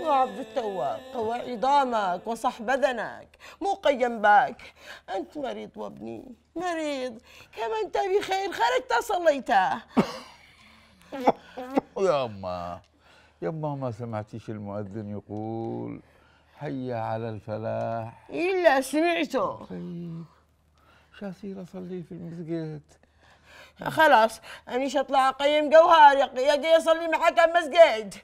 وعبد التواب قوى عظامك وصح بدنك مقيم بك أنت مريض وابني مريض كما أنت بخير خرجت صليته يا أما يا أما ما سمعتيش المؤذن يقول حي على الفلاح إلا سمعته طيب. شاسير أصلي في المسجد خلاص انيش اطلع أقيم جوهر يجي يصلي معك المسجد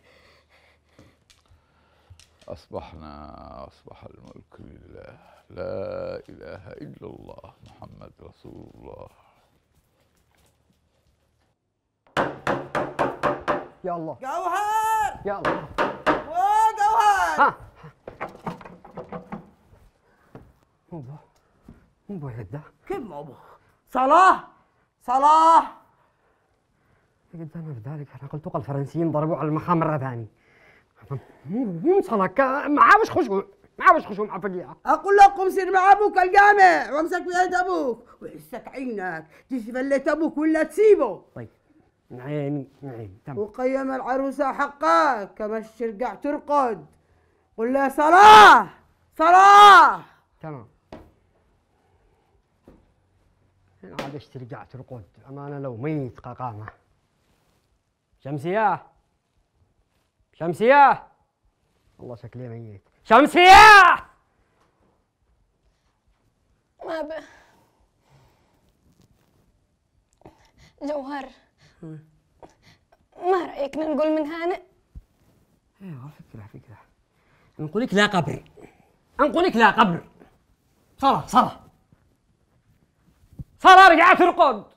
أصبحنا أصبح الملك لله لا إله إلا الله محمد رسول الله يا الله جوهر يا الله جوهر ها مبا مبا جدا كم مبا صلاح صلاح جدا ما بدالك انا قلت الفرنسيين ضربوا على المحام الرباني مين ما معاوش خشوع عاوش خشوع مع فقيعة أقول قم سير مع أبوك الجامع وامسك بيد أبوك وحسك عينك فليت أبوك ولا تسيبه طيب نعين نعين تمام وقيم العروسة حقك كما الشرقع ترقد قل له صلاة صلاة تمام عادش عاد ترقد أمانة لو ميت قاقامة شمسية شمسية والله شكلي ميت شمسية ما ب... جوهر ما رأيك نقول من هنا؟ ايوه فكرة فكرة نقول لك لا قبر نقول لك لا قبر صلاة صلاة صلاة رجعت رقود